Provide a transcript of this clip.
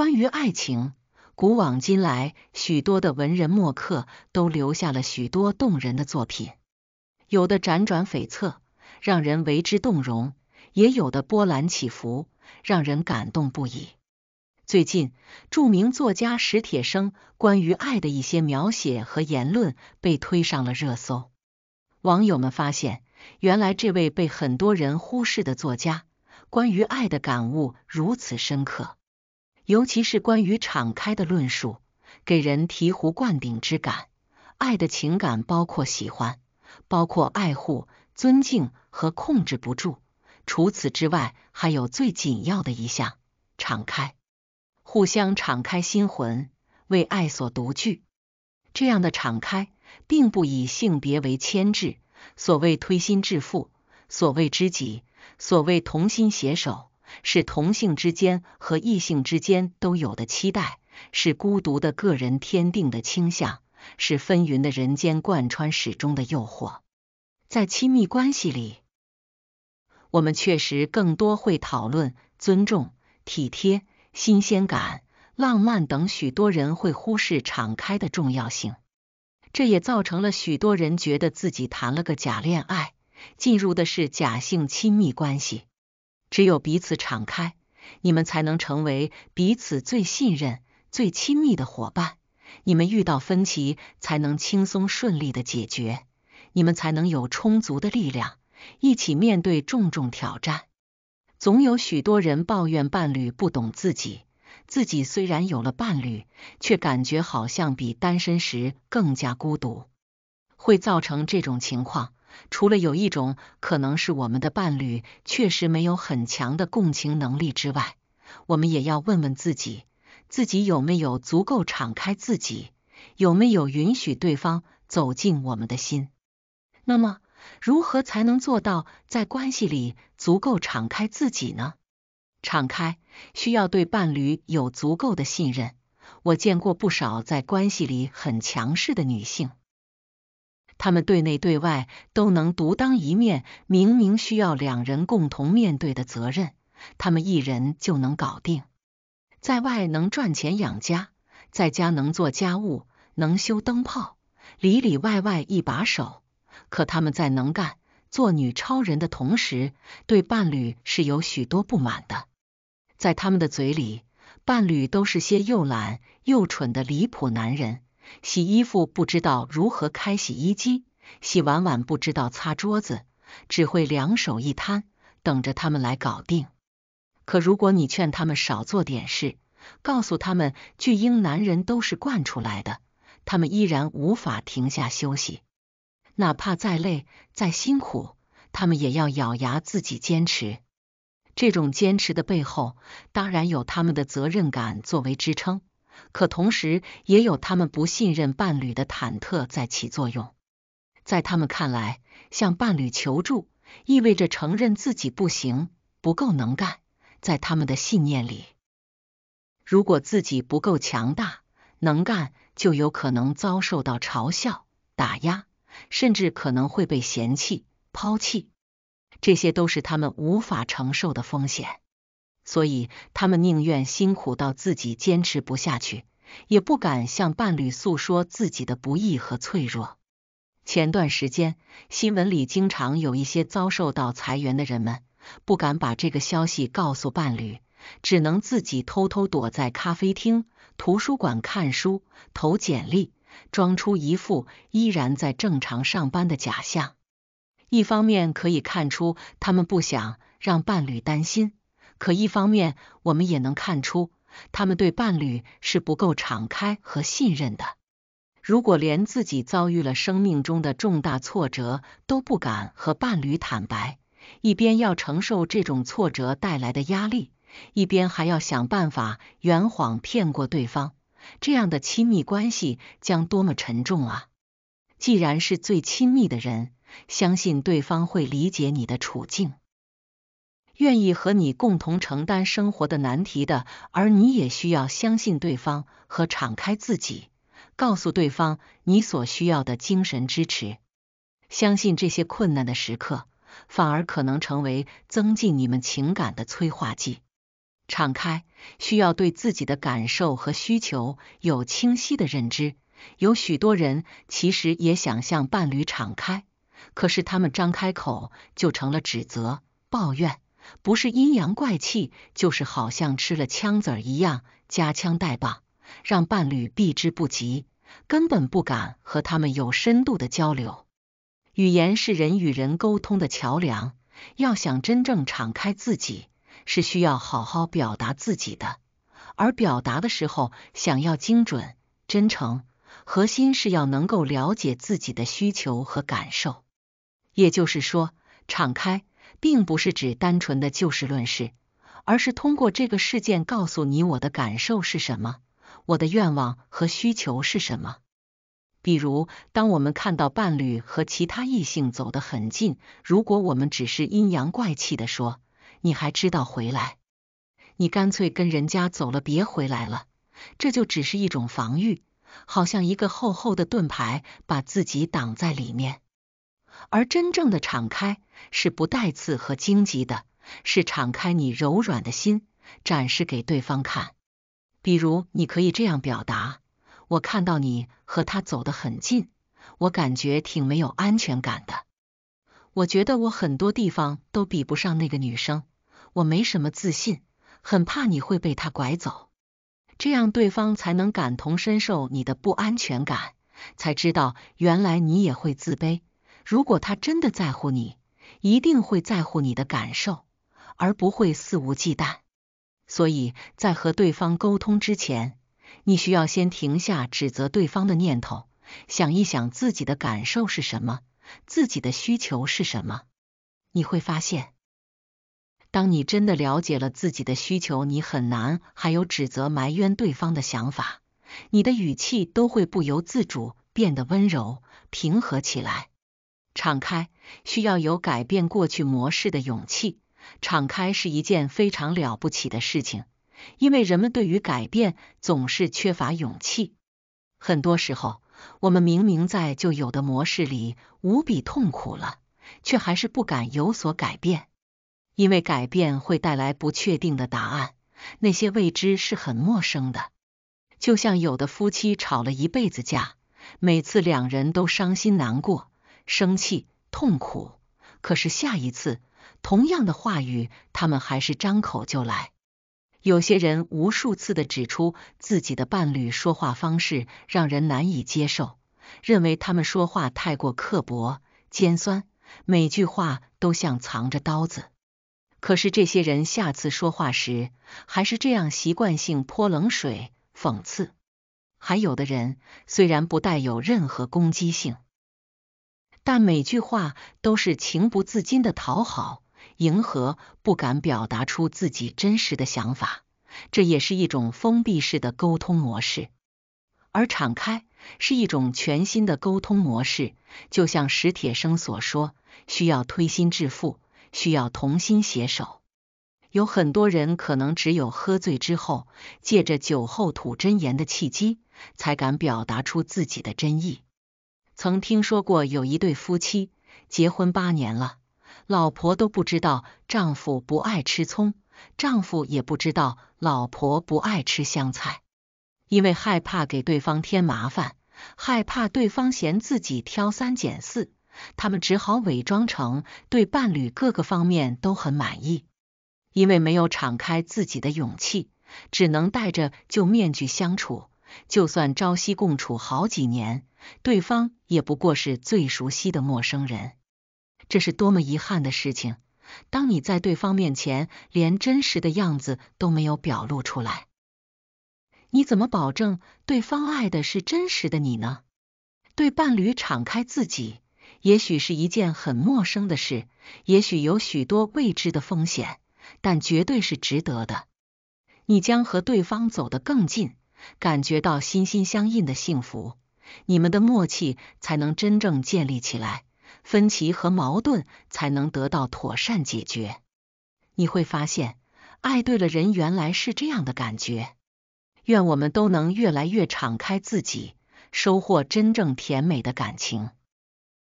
关于爱情，古往今来，许多的文人墨客都留下了许多动人的作品，有的辗转悱恻，让人为之动容；也有的波澜起伏，让人感动不已。最近，著名作家史铁生关于爱的一些描写和言论被推上了热搜。网友们发现，原来这位被很多人忽视的作家，关于爱的感悟如此深刻。尤其是关于敞开的论述，给人醍醐灌顶之感。爱的情感包括喜欢，包括爱护、尊敬和控制不住。除此之外，还有最紧要的一项——敞开，互相敞开心魂，为爱所独具。这样的敞开，并不以性别为牵制。所谓推心置腹，所谓知己，所谓同心携手。是同性之间和异性之间都有的期待，是孤独的个人天定的倾向，是纷纭的人间贯穿始终的诱惑。在亲密关系里，我们确实更多会讨论尊重、体贴、新鲜感、浪漫等，许多人会忽视敞开的重要性。这也造成了许多人觉得自己谈了个假恋爱，进入的是假性亲密关系。只有彼此敞开，你们才能成为彼此最信任、最亲密的伙伴。你们遇到分歧，才能轻松顺利的解决。你们才能有充足的力量，一起面对重重挑战。总有许多人抱怨伴侣不懂自己，自己虽然有了伴侣，却感觉好像比单身时更加孤独。会造成这种情况。除了有一种可能是我们的伴侣确实没有很强的共情能力之外，我们也要问问自己，自己有没有足够敞开自己，有没有允许对方走进我们的心？那么，如何才能做到在关系里足够敞开自己呢？敞开需要对伴侣有足够的信任。我见过不少在关系里很强势的女性。他们对内对外都能独当一面，明明需要两人共同面对的责任，他们一人就能搞定。在外能赚钱养家，在家能做家务、能修灯泡，里里外外一把手。可他们在能干、做女超人的同时，对伴侣是有许多不满的。在他们的嘴里，伴侣都是些又懒又蠢的离谱男人。洗衣服不知道如何开洗衣机，洗完碗不知道擦桌子，只会两手一摊，等着他们来搞定。可如果你劝他们少做点事，告诉他们巨婴男人都是惯出来的，他们依然无法停下休息。哪怕再累再辛苦，他们也要咬牙自己坚持。这种坚持的背后，当然有他们的责任感作为支撑。可同时，也有他们不信任伴侣的忐忑在起作用。在他们看来，向伴侣求助意味着承认自己不行、不够能干。在他们的信念里，如果自己不够强大、能干，就有可能遭受到嘲笑、打压，甚至可能会被嫌弃、抛弃。这些都是他们无法承受的风险。所以，他们宁愿辛苦到自己坚持不下去，也不敢向伴侣诉说自己的不易和脆弱。前段时间，新闻里经常有一些遭受到裁员的人们，不敢把这个消息告诉伴侣，只能自己偷偷躲在咖啡厅、图书馆看书、投简历，装出一副依然在正常上班的假象。一方面可以看出，他们不想让伴侣担心。可一方面，我们也能看出，他们对伴侣是不够敞开和信任的。如果连自己遭遇了生命中的重大挫折都不敢和伴侣坦白，一边要承受这种挫折带来的压力，一边还要想办法圆谎骗过对方，这样的亲密关系将多么沉重啊！既然是最亲密的人，相信对方会理解你的处境。愿意和你共同承担生活的难题的，而你也需要相信对方和敞开自己，告诉对方你所需要的精神支持。相信这些困难的时刻，反而可能成为增进你们情感的催化剂。敞开需要对自己的感受和需求有清晰的认知。有许多人其实也想向伴侣敞开，可是他们张开口就成了指责、抱怨。不是阴阳怪气，就是好像吃了枪子儿一样夹枪带棒，让伴侣避之不及，根本不敢和他们有深度的交流。语言是人与人沟通的桥梁，要想真正敞开自己，是需要好好表达自己的。而表达的时候，想要精准、真诚，核心是要能够了解自己的需求和感受。也就是说，敞开。并不是指单纯的就事论事，而是通过这个事件告诉你我的感受是什么，我的愿望和需求是什么。比如，当我们看到伴侣和其他异性走得很近，如果我们只是阴阳怪气的说“你还知道回来？你干脆跟人家走了，别回来了”，这就只是一种防御，好像一个厚厚的盾牌把自己挡在里面。而真正的敞开是不带刺和荆棘的，是敞开你柔软的心，展示给对方看。比如，你可以这样表达：我看到你和他走得很近，我感觉挺没有安全感的。我觉得我很多地方都比不上那个女生，我没什么自信，很怕你会被他拐走。这样对方才能感同身受你的不安全感，才知道原来你也会自卑。如果他真的在乎你，一定会在乎你的感受，而不会肆无忌惮。所以在和对方沟通之前，你需要先停下指责对方的念头，想一想自己的感受是什么，自己的需求是什么。你会发现，当你真的了解了自己的需求，你很难还有指责埋怨对方的想法，你的语气都会不由自主变得温柔平和起来。敞开需要有改变过去模式的勇气。敞开是一件非常了不起的事情，因为人们对于改变总是缺乏勇气。很多时候，我们明明在旧有的模式里无比痛苦了，却还是不敢有所改变，因为改变会带来不确定的答案，那些未知是很陌生的。就像有的夫妻吵了一辈子架，每次两人都伤心难过。生气、痛苦，可是下一次同样的话语，他们还是张口就来。有些人无数次的指出自己的伴侣说话方式让人难以接受，认为他们说话太过刻薄、尖酸，每句话都像藏着刀子。可是这些人下次说话时，还是这样习惯性泼冷水、讽刺。还有的人虽然不带有任何攻击性。但每句话都是情不自禁的讨好、迎合，不敢表达出自己真实的想法，这也是一种封闭式的沟通模式。而敞开是一种全新的沟通模式，就像史铁生所说，需要推心置腹，需要同心携手。有很多人可能只有喝醉之后，借着酒后吐真言的契机，才敢表达出自己的真意。曾听说过有一对夫妻结婚八年了，老婆都不知道丈夫不爱吃葱，丈夫也不知道老婆不爱吃香菜。因为害怕给对方添麻烦，害怕对方嫌自己挑三拣四，他们只好伪装成对伴侣各个方面都很满意。因为没有敞开自己的勇气，只能戴着旧面具相处。就算朝夕共处好几年，对方也不过是最熟悉的陌生人。这是多么遗憾的事情！当你在对方面前连真实的样子都没有表露出来，你怎么保证对方爱的是真实的你呢？对伴侣敞开自己，也许是一件很陌生的事，也许有许多未知的风险，但绝对是值得的。你将和对方走得更近。感觉到心心相印的幸福，你们的默契才能真正建立起来，分歧和矛盾才能得到妥善解决。你会发现，爱对了人原来是这样的感觉。愿我们都能越来越敞开自己，收获真正甜美的感情。